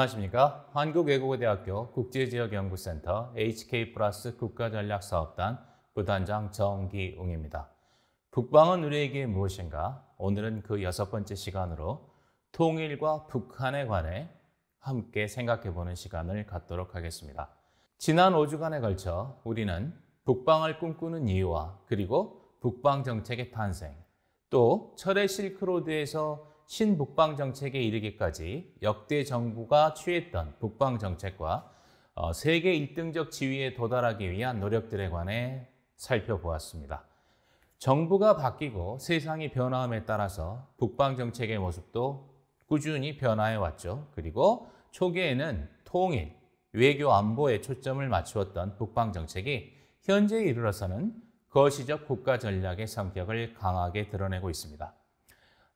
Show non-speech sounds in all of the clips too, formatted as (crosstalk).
안녕하십니까. 한국외국어대학교 국제지역연구센터 HK 플러스 국가전략사업단 부단장 정기웅입니다. 북방은 우리에게 무엇인가? 오늘은 그 여섯 번째 시간으로 통일과 북한에 관해 함께 생각해보는 시간을 갖도록 하겠습니다. 지난 5주간에 걸쳐 우리는 북방을 꿈꾸는 이유와 그리고 북방 정책의 탄생, 또 철의 실크로드에서 신북방 정책에 이르기까지 역대 정부가 취했던 북방 정책과 어, 세계 1등적 지위에 도달하기 위한 노력들에 관해 살펴보았습니다. 정부가 바뀌고 세상이 변화함에 따라서 북방 정책의 모습도 꾸준히 변화해 왔죠. 그리고 초기에는 통일, 외교 안보에 초점을 맞추었던 북방 정책이 현재에 이르러서는 거시적 국가 전략의 성격을 강하게 드러내고 있습니다.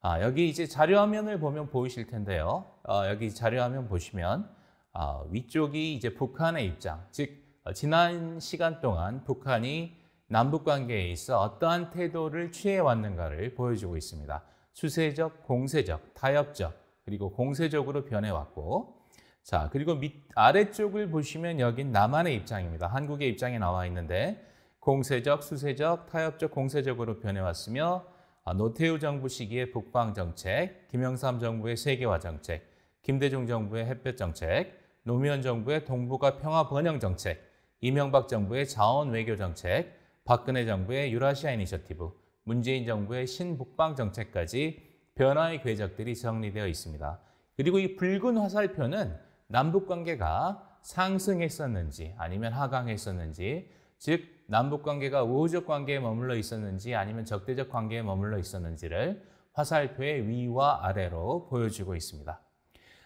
아, 여기 이제 자료화면을 보면 보이실 텐데요. 어, 여기 자료화면 보시면 어, 위쪽이 이제 북한의 입장, 즉 어, 지난 시간 동안 북한이 남북 관계에 있어 어떠한 태도를 취해 왔는가를 보여주고 있습니다. 수세적 공세적, 타협적, 그리고 공세적으로 변해왔고, 자, 그리고 밑, 아래쪽을 보시면 여긴 남한의 입장입니다. 한국의 입장에 나와 있는데, 공세적, 수세적, 타협적, 공세적으로 변해왔으며, 아, 노태우 정부 시기의 북방 정책, 김영삼 정부의 세계화 정책, 김대중 정부의 햇볕 정책, 노무현 정부의 동북아 평화 번영 정책, 이명박 정부의 자원 외교 정책, 박근혜 정부의 유라시아 이니셔티브, 문재인 정부의 신북방 정책까지 변화의 궤적들이 정리되어 있습니다. 그리고 이 붉은 화살표는 남북 관계가 상승했었는지 아니면 하강했었는지 즉 남북 관계가 우호적 관계에 머물러 있었는지 아니면 적대적 관계에 머물러 있었는지를 화살표의 위와 아래로 보여주고 있습니다.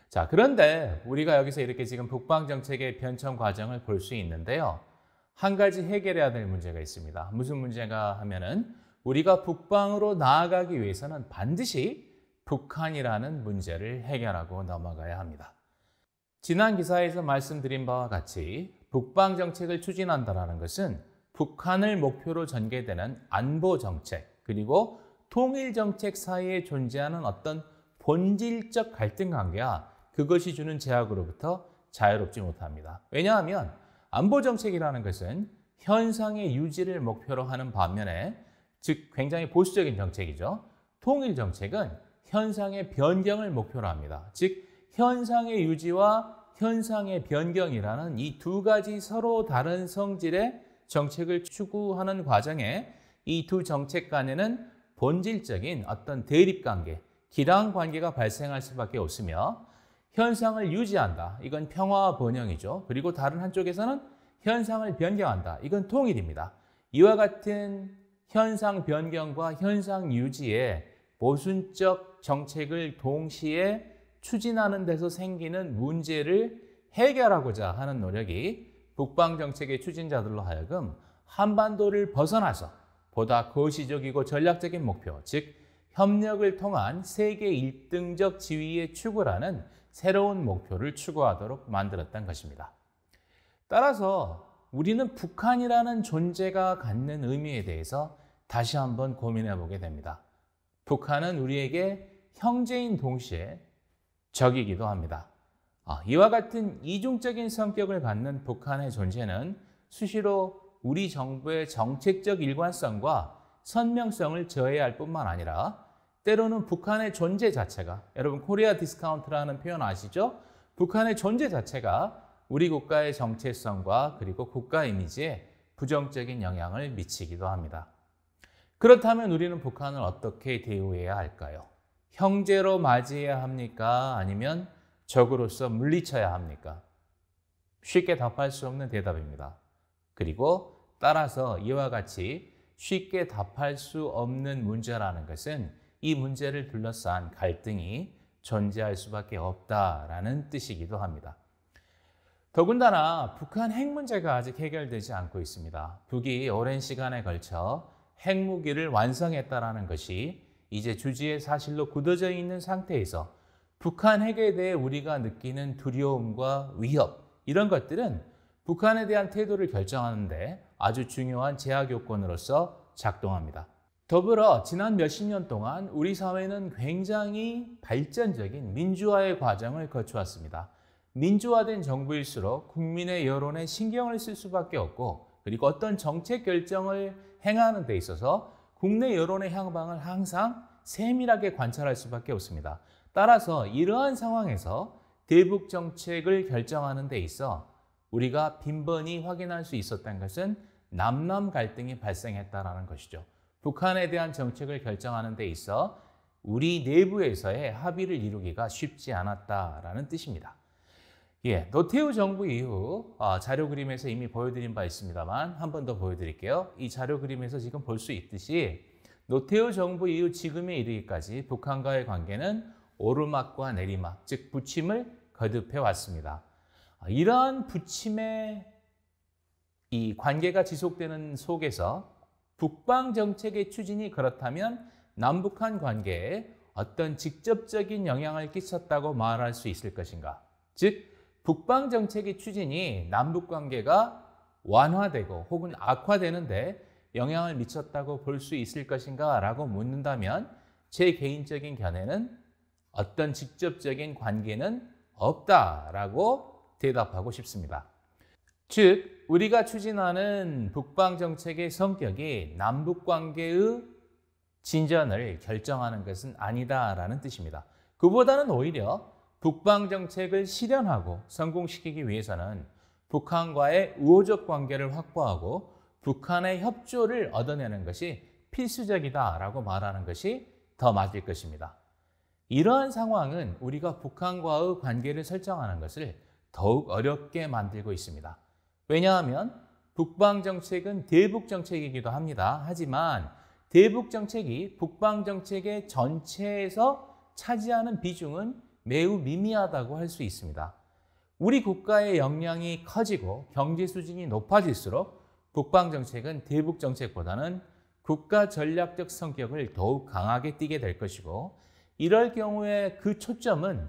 자, 그런데 우리가 여기서 이렇게 지금 북방 정책의 변천 과정을 볼 수 있는데요. 한 가지 해결해야 될 문제가 있습니다. 무슨 문제가 하면은 우리가 북방으로 나아가기 위해서는 반드시 북한이라는 문제를 해결하고 넘어가야 합니다. 지난 기사에서 말씀드린 바와 같이 북방 정책을 추진한다라는 것은 북한을 목표로 전개되는 안보 정책 그리고 통일 정책 사이에 존재하는 어떤 본질적 갈등 관계와 그것이 주는 제약으로부터 자유롭지 못합니다. 왜냐하면 안보 정책이라는 것은 현상의 유지를 목표로 하는 반면에 즉 굉장히 보수적인 정책이죠. 통일 정책은 현상의 변경을 목표로 합니다. 즉 현상의 유지와 현상의 변경이라는 이 두 가지 서로 다른 성질의 정책을 추구하는 과정에 이 두 정책 간에는 본질적인 어떤 대립 관계, 기량 관계가 발생할 수밖에 없으며 현상을 유지한다. 이건 평화와 번영이죠. 그리고 다른 한쪽에서는 현상을 변경한다. 이건 통일입니다. 이와 같은 현상 변경과 현상 유지에 모순적 정책을 동시에 추진하는 데서 생기는 문제를 해결하고자 하는 노력이 북방 정책의 추진자들로 하여금 한반도를 벗어나서 보다 거시적이고 전략적인 목표, 즉 협력을 통한 세계 1등적 지위에 추구라는 새로운 목표를 추구하도록 만들었던 것입니다. 따라서 우리는 북한이라는 존재가 갖는 의미에 대해서 다시 한번 고민해 보게 됩니다. 북한은 우리에게 형제인 동시에 적이기도 합니다. 아, 이와 같은 이중적인 성격을 갖는 북한의 존재는 수시로 우리 정부의 정책적 일관성과 선명성을 저해할 뿐만 아니라 때로는 북한의 존재 자체가 여러분 코리아 디스카운트라는 표현 아시죠? 북한의 존재 자체가 우리 국가의 정체성과 그리고 국가 이미지에 부정적인 영향을 미치기도 합니다. 그렇다면 우리는 북한을 어떻게 대우해야 할까요? 형제로 맞이해야 합니까? 아니면 적으로서 물리쳐야 합니까? 쉽게 답할 수 없는 대답입니다. 그리고 따라서 이와 같이 쉽게 답할 수 없는 문제라는 것은 이 문제를 둘러싼 갈등이 존재할 수밖에 없다라는 뜻이기도 합니다. 더군다나 북한 핵 문제가 아직 해결되지 않고 있습니다. 북이 오랜 시간에 걸쳐 핵무기를 완성했다라는 것이 이제 주지의 사실로 굳어져 있는 상태에서 북한 핵에 대해 우리가 느끼는 두려움과 위협 이런 것들은 북한에 대한 태도를 결정하는데 아주 중요한 제약 요건으로서 작동합니다. 더불어 지난 몇십 년 동안 우리 사회는 굉장히 발전적인 민주화의 과정을 거쳐왔습니다. 민주화된 정부일수록 국민의 여론에 신경을 쓸 수밖에 없고 그리고 어떤 정책 결정을 행하는 데 있어서 국내 여론의 향방을 항상 세밀하게 관찰할 수밖에 없습니다. 따라서 이러한 상황에서 대북 정책을 결정하는 데 있어 우리가 빈번히 확인할 수 있었던 것은 남남 갈등이 발생했다라는 것이죠. 북한에 대한 정책을 결정하는 데 있어 우리 내부에서의 합의를 이루기가 쉽지 않았다라는 뜻입니다. 예, 노태우 정부 이후 아, 자료 그림에서 이미 보여드린 바 있습니다만 한 번 더 보여드릴게요. 이 자료 그림에서 지금 볼 수 있듯이 노태우 정부 이후 지금에 이르기까지 북한과의 관계는 오르막과 내리막, 즉 부침을 거듭해 왔습니다. 아, 이러한 부침의 이 관계가 지속되는 속에서 북방 정책의 추진이 그렇다면 남북한 관계에 어떤 직접적인 영향을 끼쳤다고 말할 수 있을 것인가? 즉 북방 정책의 추진이 남북 관계가 완화되고 혹은 악화되는데 영향을 미쳤다고 볼 수 있을 것인가 라고 묻는다면 제 개인적인 견해는 어떤 직접적인 관계는 없다라고 대답하고 싶습니다. 즉, 우리가 추진하는 북방 정책의 성격이 남북 관계의 진전을 결정하는 것은 아니다라는 뜻입니다. 그보다는 오히려 북방 정책을 실현하고 성공시키기 위해서는 북한과의 우호적 관계를 확보하고 북한의 협조를 얻어내는 것이 필수적이다라고 말하는 것이 더 맞을 것입니다. 이러한 상황은 우리가 북한과의 관계를 설정하는 것을 더욱 어렵게 만들고 있습니다. 왜냐하면 북방 정책은 대북 정책이기도 합니다. 하지만 대북 정책이 북방 정책의 전체에서 차지하는 비중은 매우 미미하다고 할 수 있습니다. 우리 국가의 역량이 커지고 경제 수준이 높아질수록 국방 정책은 대북 정책보다는 국가 전략적 성격을 더욱 강하게 띠게 될 것이고 이럴 경우에 그 초점은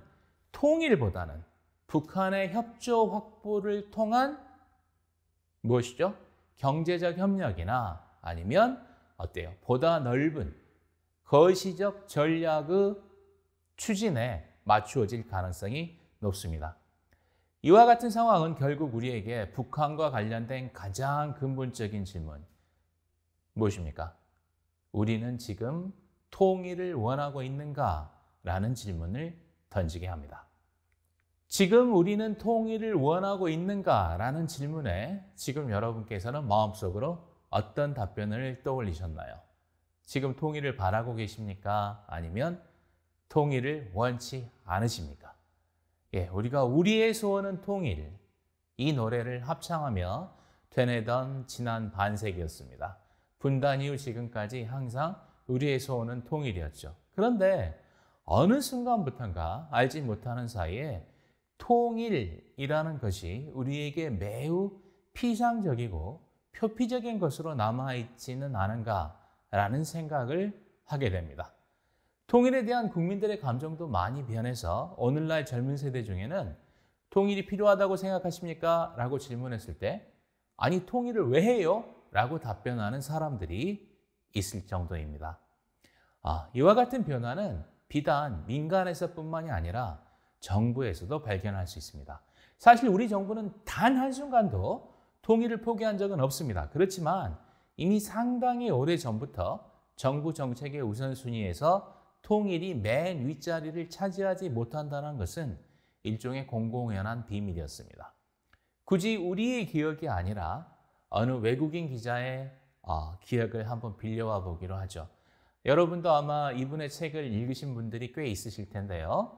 통일보다는 북한의 협조 확보를 통한 무엇이죠? 경제적 협력이나 아니면 어때요? 보다 넓은 거시적 전략의 추진에 맞추어질 가능성이 높습니다. 이와 같은 상황은 결국 우리에게 북한과 관련된 가장 근본적인 질문 무엇입니까? 우리는 지금 통일을 원하고 있는가? 라는 질문을 던지게 합니다. 지금 우리는 통일을 원하고 있는가? 라는 질문에 지금 여러분께서는 마음속으로 어떤 답변을 떠올리셨나요? 지금 통일을 바라고 계십니까? 아니면 통일을 원치 않으십니까? 예, 우리가 우리의 소원은 통일 이 노래를 합창하며 되뇌던 지난 반세기였습니다. 분단 이후 지금까지 항상 우리의 소원은 통일이었죠. 그런데 어느 순간부터인가 알지 못하는 사이에 통일이라는 것이 우리에게 매우 피상적이고 표피적인 것으로 남아있지는 않은가라는 생각을 하게 됩니다. 통일에 대한 국민들의 감정도 많이 변해서 오늘날 젊은 세대 중에는 통일이 필요하다고 생각하십니까? 라고 질문했을 때 아니 통일을 왜 해요? 라고 답변하는 사람들이 있을 정도입니다. 아, 이와 같은 변화는 비단 민간에서뿐만이 아니라 정부에서도 발견할 수 있습니다. 사실 우리 정부는 단 한순간도 통일을 포기한 적은 없습니다. 그렇지만 이미 상당히 오래 전부터 정부 정책의 우선순위에서 통일이 맨 윗자리를 차지하지 못한다는 것은 일종의 공공연한 비밀이었습니다. 굳이 우리의 기억이 아니라 어느 외국인 기자의 아, 기억을 한번 빌려와 보기로 하죠. 여러분도 아마 이분의 책을 읽으신 분들이 꽤 있으실 텐데요.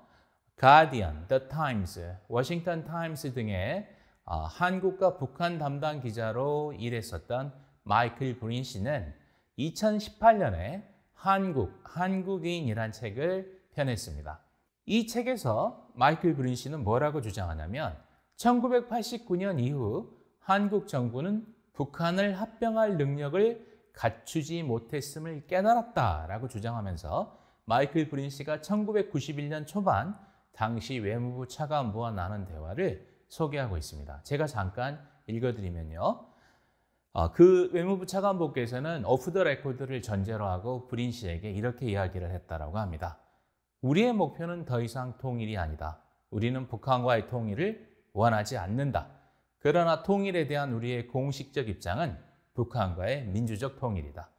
가디언, The t 워싱턴 타임스 등의 아, 한국과 북한 담당 기자로 일했었던 마이클 브린 씨는 2018년에 한국, 한국인이란 책을 펴냈습니다. 이 책에서 마이클 그린 씨는 뭐라고 주장하냐면 1989년 이후 한국 정부는 북한을 합병할 능력을 갖추지 못했음을 깨달았다라고 주장하면서 마이클 그린 씨가 1991년 초반 당시 외무부 차관부와 나눈 대화를 소개하고 있습니다. 제가 잠깐 읽어드리면요. 아, 그 외무부 차관보께서는 오프 더 레코드를 전제로 하고 브린 씨에게 이렇게 이야기를 했다라고 합니다. 우리의 목표는 더 이상 통일이 아니다. 우리는 북한과의 통일을 원하지 않는다. 그러나 통일에 대한 우리의 공식적 입장은 북한과의 민주적 통일이다.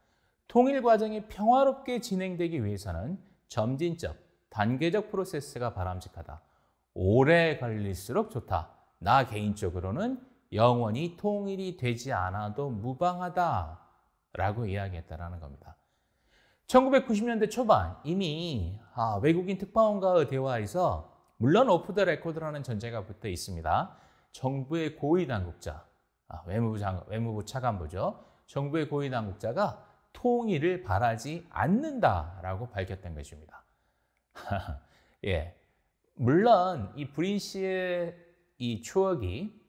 통일 과정이 평화롭게 진행되기 위해서는 점진적, 단계적 프로세스가 바람직하다. 오래 걸릴수록 좋다. 나 개인적으로는 영원히 통일이 되지 않아도 무방하다라고 이야기했다라는 겁니다. 1990년대 초반 이미 아, 외국인 특파원과의 대화에서 물론 오프 더 레코드라는 전제가 붙어 있습니다. 정부의 고위 당국자, 아, 외무부, 장, 외무부 차관보죠. 정부의 고위 당국자가 통일을 바라지 않는다라고 밝혔던 것입니다. (laughs) 예. 물론 이 브린 씨의 이 추억이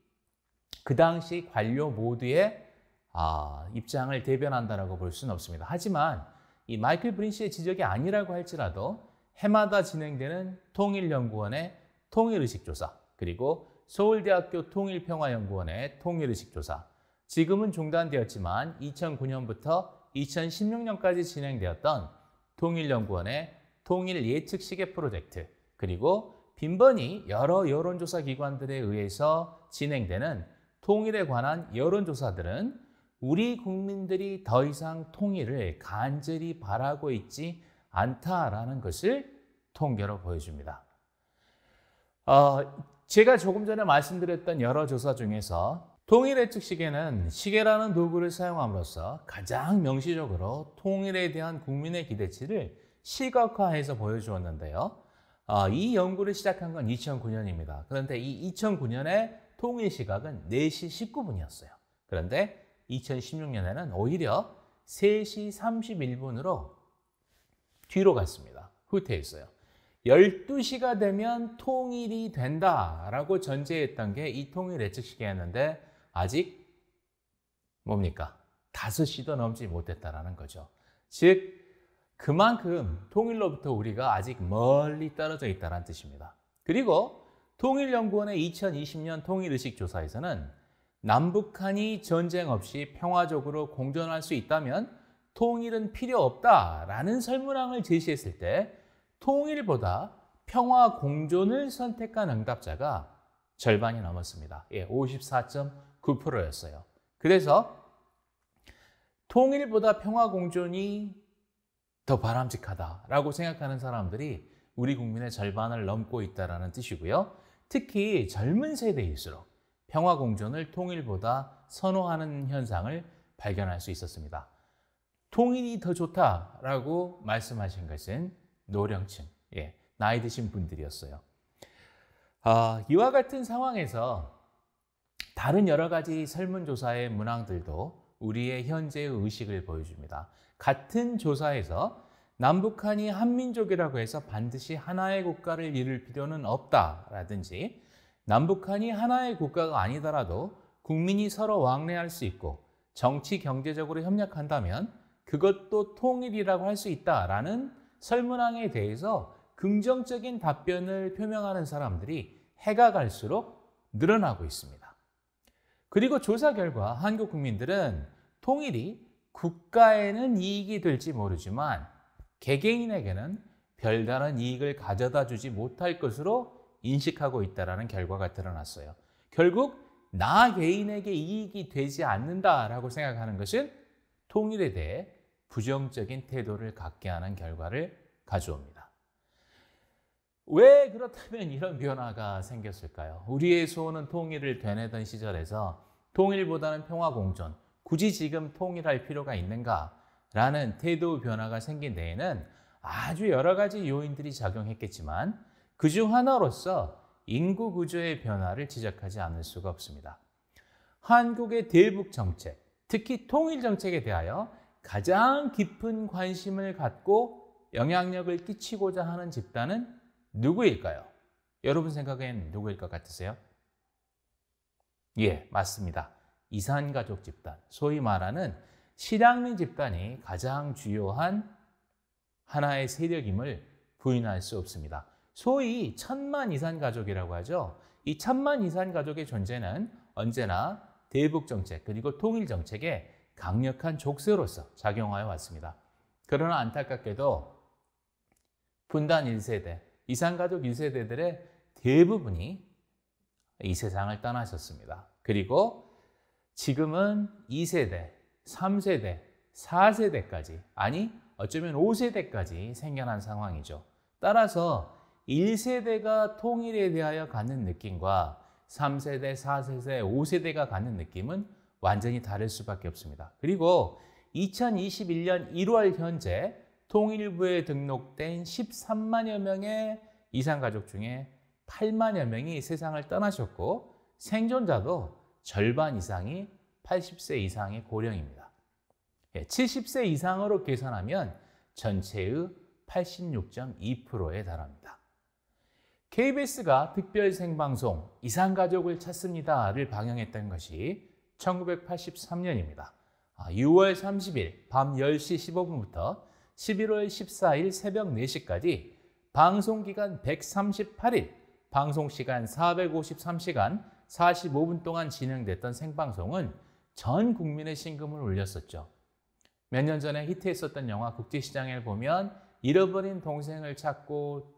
그 당시 관료 모두의 아, 입장을 대변한다라고 볼 수는 없습니다. 하지만 이 마이클 브린시의 지적이 아니라고 할지라도 해마다 진행되는 통일연구원의 통일의식조사 그리고 서울대학교 통일평화연구원의 통일의식조사 지금은 종단되었지만 2009년부터 2016년까지 진행되었던 통일연구원의 통일예측시계 프로젝트 그리고 빈번히 여러 여론조사 기관들에 의해서 진행되는 통일에 관한 여론조사들은 우리 국민들이 더 이상 통일을 간절히 바라고 있지 않다라는 것을 통계로 보여줍니다. 어, 제가 조금 전에 말씀드렸던 여러 조사 중에서 통일 예측 시계는 시계라는 도구를 사용함으로써 가장 명시적으로 통일에 대한 국민의 기대치를 시각화해서 보여주었는데요. 어, 이 연구를 시작한 건 2009년입니다. 그런데 이 2009년에 통일 시각은 4시 19분이었어요. 그런데 2016년에는 오히려 3시 31분으로 뒤로 갔습니다. 후퇴했어요. 12시가 되면 통일이 된다라고 전제했던 게 이 통일 예측 시기였는데 아직 뭡니까? 5시도 넘지 못했다라는 거죠. 즉 그만큼 통일로부터 우리가 아직 멀리 떨어져 있다는 뜻입니다. 그리고 통일연구원의 2020년 통일의식 조사에서는 남북한이 전쟁 없이 평화적으로 공존할 수 있다면 통일은 필요 없다라는 설문항을 제시했을 때 통일보다 평화 공존을 선택한 응답자가 절반이 넘었습니다. 예, 54.9%였어요. 그래서 통일보다 평화 공존이 더 바람직하다라고 생각하는 사람들이 우리 국민의 절반을 넘고 있다라는 뜻이고요. 특히 젊은 세대일수록 평화 공존을 통일보다 선호하는 현상을 발견할 수 있었습니다. 통일이 더 좋다라고 말씀하신 것은 노령층, 예, 나이 드신 분들이었어요. 아, 이와 같은 상황에서 다른 여러 가지 설문조사의 문항들도 우리의 현재의 의식을 보여줍니다. 같은 조사에서 남북한이 한민족이라고 해서 반드시 하나의 국가를 이룰 필요는 없다라든지 남북한이 하나의 국가가 아니더라도 국민이 서로 왕래할 수 있고 정치 경제적으로 협력한다면 그것도 통일이라고 할 수 있다라는 설문항에 대해서 긍정적인 답변을 표명하는 사람들이 해가 갈수록 늘어나고 있습니다. 그리고 조사 결과 한국 국민들은 통일이 국가에는 이익이 될지 모르지만 개개인에게는 별다른 이익을 가져다 주지 못할 것으로 인식하고 있다는 결과가 드러났어요. 결국 나 개인에게 이익이 되지 않는다라고 생각하는 것은 통일에 대해 부정적인 태도를 갖게 하는 결과를 가져옵니다. 왜 그렇다면 이런 변화가 생겼을까요? 우리의 소원은 통일을 되뇌던 시절에서 통일보다는 평화공존, 굳이 지금 통일할 필요가 있는가? 라는 태도 변화가 생긴 데에는 아주 여러 가지 요인들이 작용했겠지만 그 중 하나로서 인구 구조의 변화를 지적하지 않을 수가 없습니다. 한국의 대북 정책, 특히 통일 정책에 대하여 가장 깊은 관심을 갖고 영향력을 끼치고자 하는 집단은 누구일까요? 여러분 생각엔 누구일 것 같으세요? 예, 맞습니다. 이산가족 집단, 소위 말하는 실향민 집단이 가장 주요한 하나의 세력임을 부인할 수 없습니다. 소위 천만 이산 가족이라고 하죠. 이 천만 이산 가족의 존재는 언제나 대북 정책 그리고 통일 정책의 강력한 족쇄로서 작용하여 왔습니다. 그러나 안타깝게도 분단 1세대, 이산 가족 1세대들의 대부분이 이 세상을 떠나셨습니다. 그리고 지금은 2세대, 3세대, 4세대까지, 아니, 어쩌면 5세대까지 생겨난 상황이죠. 따라서 1세대가 통일에 대하여 갖는 느낌과 3세대, 4세대, 5세대가 갖는 느낌은 완전히 다를 수밖에 없습니다. 그리고 2021년 1월 현재 통일부에 등록된 13만여 명의 이산가족 중에 8만여 명이 세상을 떠나셨고 생존자도 절반 이상이 80세 이상의 고령입니다. 70세 예, 이상으로 계산하면 전체의 86.2%에 달합니다. KBS가 특별 생방송 이상가족을 찾습니다를 방영했던 것이 1983년입니다. 6월 30일 밤 10시 15분부터 11월 14일 새벽 4시까지 방송기간 138일, 방송시간 453시간 45분 동안 진행됐던 생방송은 전 국민의 신금을 울렸었죠. 몇 년 전에 히트했었던 영화 국제시장을 보면 잃어버린 동생을 찾고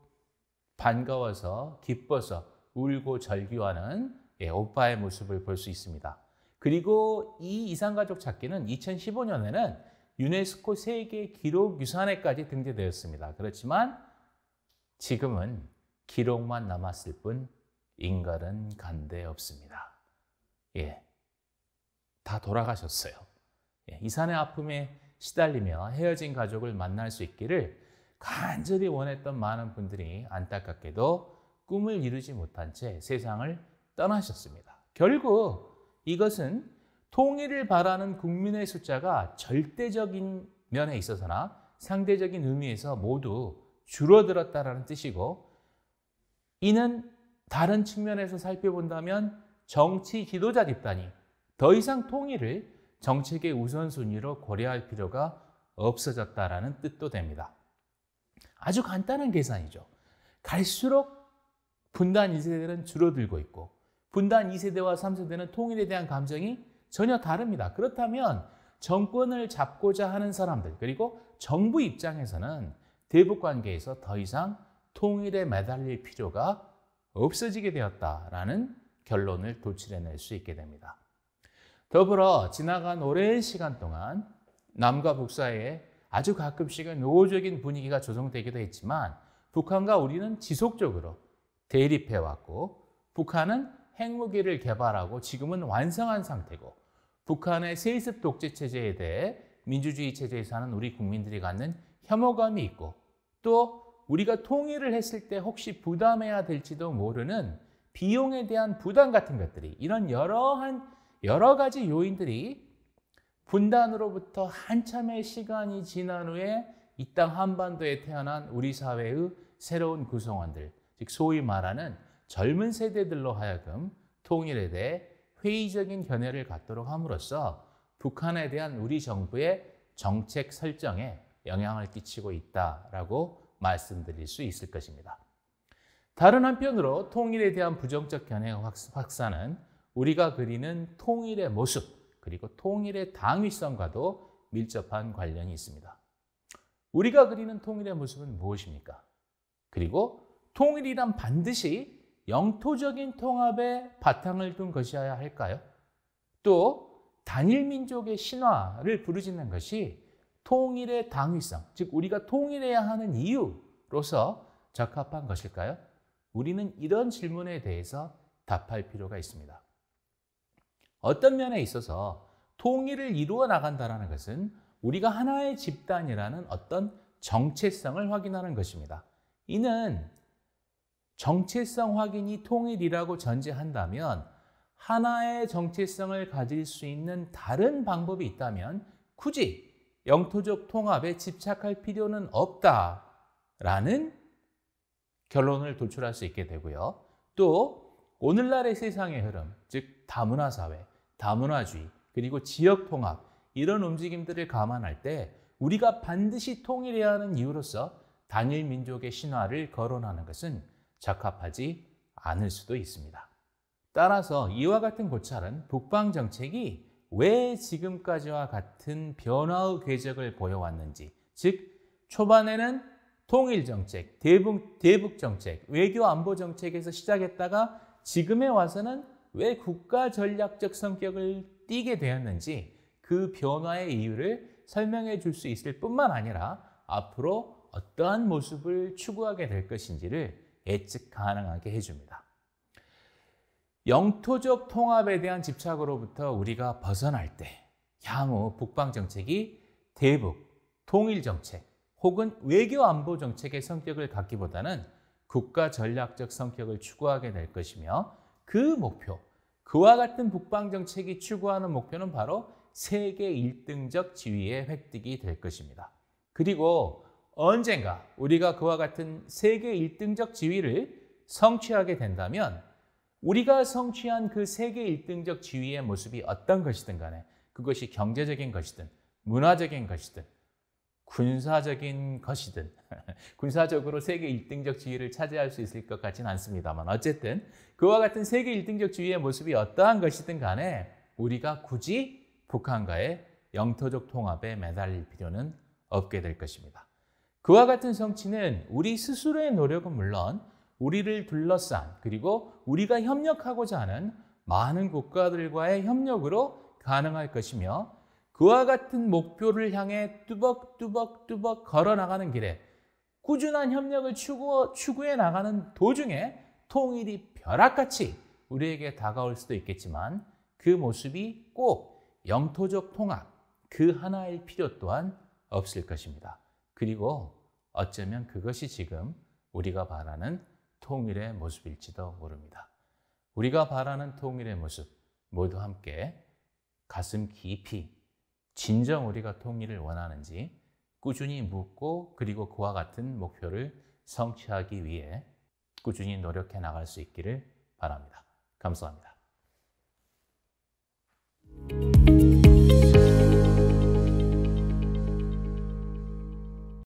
반가워서 기뻐서 울고 절규하는 예, 오빠의 모습을 볼 수 있습니다. 그리고 이 이상가족 찾기는 2015년에는 유네스코 세계 기록 유산에까지 등재되었습니다. 그렇지만 지금은 기록만 남았을 뿐 인간은 간데 없습니다. 예. 다 돌아가셨어요. 예, 이산의 아픔에 시달리며 헤어진 가족을 만날 수 있기를 간절히 원했던 많은 분들이 안타깝게도 꿈을 이루지 못한 채 세상을 떠나셨습니다. 결국 이것은 통일을 바라는 국민의 숫자가 절대적인 면에 있어서나 상대적인 의미에서 모두 줄어들었다라는 뜻이고 이는 다른 측면에서 살펴본다면 정치 지도자 집단이 더 이상 통일을 정책의 우선순위로 고려할 필요가 없어졌다라는 뜻도 됩니다. 아주 간단한 계산이죠. 갈수록 분단 2세대는 줄어들고 있고 분단 2세대와 3세대는 통일에 대한 감정이 전혀 다릅니다. 그렇다면 정권을 잡고자 하는 사람들 그리고 정부 입장에서는 대북 관계에서 더 이상 통일에 매달릴 필요가 없어지게 되었다라는 결론을 도출해낼 수 있게 됩니다. 더불어 지나간 오랜 시간 동안 남과 북 사이에 아주 가끔씩은 노호적인 분위기가 조성되기도 했지만 북한과 우리는 지속적으로 대립해 왔고 북한은 핵무기를 개발하고 지금은 완성한 상태고 북한의 세습 독재 체제에 대해 민주주의 체제에 사는 우리 국민들이 갖는 혐오감이 있고 또 우리가 통일을 했을 때 혹시 부담해야 될지도 모르는 비용에 대한 부담 같은 것들이 이런 여러한 여러 가지 요인들이 분단으로부터 한참의 시간이 지난 후에 이 땅 한반도에 태어난 우리 사회의 새로운 구성원들, 즉 소위 말하는 젊은 세대들로 하여금 통일에 대해 회의적인 견해를 갖도록 함으로써 북한에 대한 우리 정부의 정책 설정에 영향을 끼치고 있다라고 말씀드릴 수 있을 것입니다. 다른 한편으로 통일에 대한 부정적 견해 확산은 우리가 그리는 통일의 모습, 그리고 통일의 당위성과도 밀접한 관련이 있습니다. 우리가 그리는 통일의 모습은 무엇입니까? 그리고 통일이란 반드시 영토적인 통합의 바탕을 둔 것이어야 할까요? 또 단일 민족의 신화를 부르짖는 것이 통일의 당위성, 즉 우리가 통일해야 하는 이유로서 적합한 것일까요? 우리는 이런 질문에 대해서 답할 필요가 있습니다. 어떤 면에 있어서 통일을 이루어 나간다는 것은 우리가 하나의 집단이라는 어떤 정체성을 확인하는 것입니다. 이는 정체성 확인이 통일이라고 전제한다면 하나의 정체성을 가질 수 있는 다른 방법이 있다면 굳이 영토적 통합에 집착할 필요는 없다라는 결론을 도출할 수 있게 되고요. 또 오늘날의 세상의 흐름, 즉 다문화 사회, 다문화주의, 그리고 지역 통합 이런 움직임들을 감안할 때 우리가 반드시 통일해야 하는 이유로서 단일 민족의 신화를 거론하는 것은 적합하지 않을 수도 있습니다. 따라서 이와 같은 고찰은 북방 정책이 왜 지금까지와 같은 변화의 궤적을 보여왔는지, 즉 초반에는 통일 정책, 대북, 대북 정책, 외교 안보 정책에서 시작했다가 지금에 와서는 왜 국가 전략적 성격을 띠게 되었는지 그 변화의 이유를 설명해 줄 수 있을 뿐만 아니라 앞으로 어떠한 모습을 추구하게 될 것인지를 예측 가능하게 해줍니다. 영토적 통합에 대한 집착으로부터 우리가 벗어날 때 향후 북방 정책이 대북, 통일 정책 혹은 외교 안보 정책의 성격을 갖기보다는 국가 전략적 성격을 추구하게 될 것이며 그 목표, 그와 같은 북방 정책이 추구하는 목표는 바로 세계 1등적 지위의 획득이 될 것입니다. 그리고 언젠가 우리가 그와 같은 세계 1등적 지위를 성취하게 된다면 우리가 성취한 그 세계 1등적 지위의 모습이 어떤 것이든 간에 그것이 경제적인 것이든 문화적인 것이든 군사적인 것이든 (laughs) 군사적으로 세계 1등적 지위를 차지할 수 있을 것 같지는 않습니다만 어쨌든 그와 같은 세계 1등적 지위의 모습이 어떠한 것이든 간에 우리가 굳이 북한과의 영토적 통합에 매달릴 필요는 없게 될 것입니다. 그와 같은 성취는 우리 스스로의 노력은 물론 우리를 둘러싼 그리고 우리가 협력하고자 하는 많은 국가들과의 협력으로 가능할 것이며 그와 같은 목표를 향해 뚜벅뚜벅뚜벅 걸어나가는 길에 꾸준한 협력을 추구, 추구해 나가는 도중에 통일이 벼락같이 우리에게 다가올 수도 있겠지만 그 모습이 꼭 영토적 통합 그 하나일 필요 또한 없을 것입니다. 그리고 어쩌면 그것이 지금 우리가 바라는 통일의 모습일지도 모릅니다. 우리가 바라는 통일의 모습 모두 함께 가슴 깊이 진정 우리가 통일을 원하는지 꾸준히 묻고 그리고 그와 같은 목표를 성취하기 위해 꾸준히 노력해 나갈 수 있기를 바랍니다. 감사합니다.